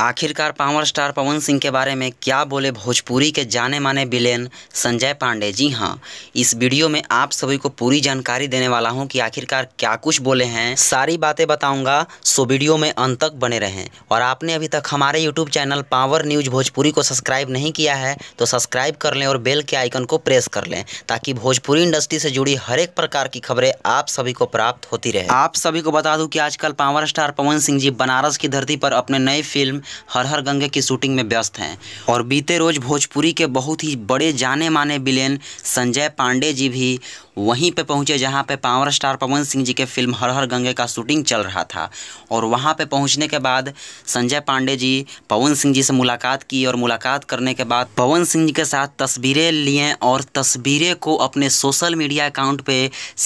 आखिरकार power star Pawan Singh के बारे में क्या बोले भोजपुरी के जाने माने बिलेन संजय पांडे जी हाँ इस वीडियो में आप सभी को पूरी जानकारी देने वाला हूँ कि आखिरकार क्या कुछ बोले हैं सारी बातें बताऊंगा सो वीडियो में अंत तक बने रहें और आपने अभी तक हमारे YouTube channel power news Bhojpuri को सब्सक्राइब नहीं किया है तो सब्सक्राइब कर लें और बेल के आइकन को प्रेस कर लें ताकि भोजपुरी इंडस्ट्री से जुड़ी हर एक प्रकार की खबरें आप सभी को प्राप्त होती रहे आप सभी को बता दूँ की आजकल पावर स्टार पवन सिंह जी बनारस की धरती पर अपने नई फिल्म हर हर गंगे की शूटिंग में व्यस्त हैं और बीते रोज भोजपुरी के बहुत ही बड़े जाने माने विलेन संजय पांडे जी भी वहीं पे पहुंचे जहां पे पावर स्टार पवन सिंह जी के फिल्म हर हर गंगे का शूटिंग चल रहा था और वहां पे पहुंचने के बाद संजय पांडे जी पवन सिंह जी से मुलाकात की और मुलाकात करने के बाद पवन सिंह जी के साथ तस्वीरें लिए और तस्वीरें को अपने सोशल मीडिया अकाउंट पे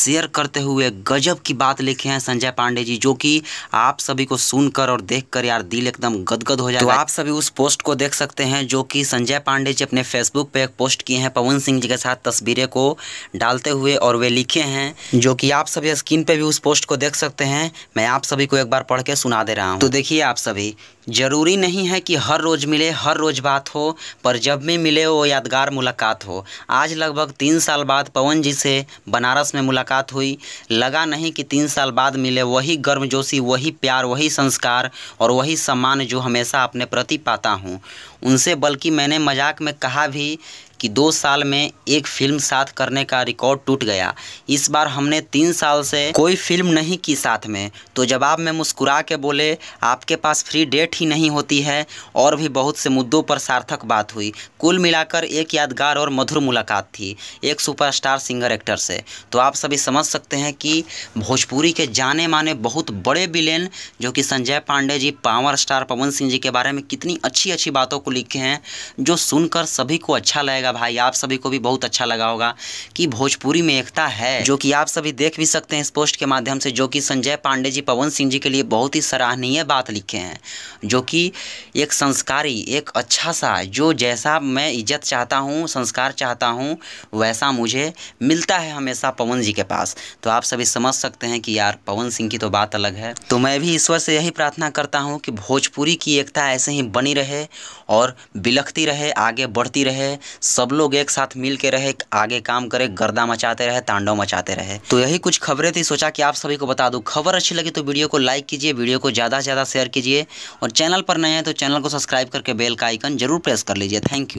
शेयर करते हुए गजब की बात लिखे हैं संजय पांडे जी जो कि आप सभी को सुनकर और देख यार दिल एकदम गदगद दिक्कत हो तो जाएगा तो आप सभी उस पोस्ट को देख सकते हैं जो कि संजय पांडे जी अपने फेसबुक पे एक पोस्ट किए हैं पवन सिंह जी के साथ तस्वीरें को डालते हुए और वे लिखे हैं जो कि आप सभी स्क्रीन पे भी उस पोस्ट को देख सकते हैं मैं आप सभी को एक बार पढ़ के सुना दे रहा हूँ तो देखिए आप सभी ज़रूरी नहीं है कि हर रोज़ मिले हर रोज़ बात हो पर जब भी मिले वो यादगार मुलाकात हो आज लगभग तीन साल बाद पवन जी से बनारस में मुलाकात हुई लगा नहीं कि तीन साल बाद मिले वही गर्मजोशी वही प्यार वही संस्कार और वही सम्मान जो हमेशा अपने प्रति पाता हूँ उनसे बल्कि मैंने मजाक में कहा भी कि दो साल में एक फिल्म साथ करने का रिकॉर्ड टूट गया इस बार हमने तीन साल से कोई फिल्म नहीं की साथ में तो जवाब में मुस्कुरा के बोले आपके पास फ्री डेट ही नहीं होती है और भी बहुत से मुद्दों पर सार्थक बात हुई कुल मिलाकर एक यादगार और मधुर मुलाकात थी एक सुपरस्टार सिंगर एक्टर से तो आप सभी समझ सकते हैं कि भोजपुरी के जाने माने बहुत बड़े विलेन जो कि संजय पांडे जी पावर स्टार पवन सिंह जी के बारे में कितनी अच्छी अच्छी बातों को लिखे हैं जो सुनकर सभी को अच्छा लगेगा लगेगा भाई आप सभी को भी बहुत अच्छा लगा होगा कि भोजपुरी में एकता है जो कि आप सभी देख भी सकते हैं इस पोस्ट के माध्यम से जो कि संजय पांडे जी पवन सिंह जी के लिए बहुत ही सराहनीय बात लिखे हैं जो कि एक संस्कारी एक अच्छा सा जो जैसा मैं इज्जत चाहता हूँ संस्कार चाहता हूँ वैसा मुझे मिलता है हमेशा पवन जी के पास तो आप सभी समझ सकते हैं कि यार पवन सिंह की तो बात अलग है तो मैं भी ईश्वर से यही प्रार्थना करता हूँ कि भोजपुरी की एकता ऐसे ही बनी रहे और बिलखती रहे आगे बढ़ती रहे सब लोग एक साथ मिल के रहे आगे काम करे गर्दा मचाते रहे तांडव मचाते रहे तो यही कुछ खबरें थी सोचा कि आप सभी को बता दू खबर अच्छी लगी तो वीडियो को लाइक कीजिए वीडियो को ज़्यादा से ज़्यादा शेयर कीजिए और चैनल पर नए हैं तो चैनल को सब्सक्राइब करके बेल का आइकन जरूर प्रेस कर लीजिए थैंक यू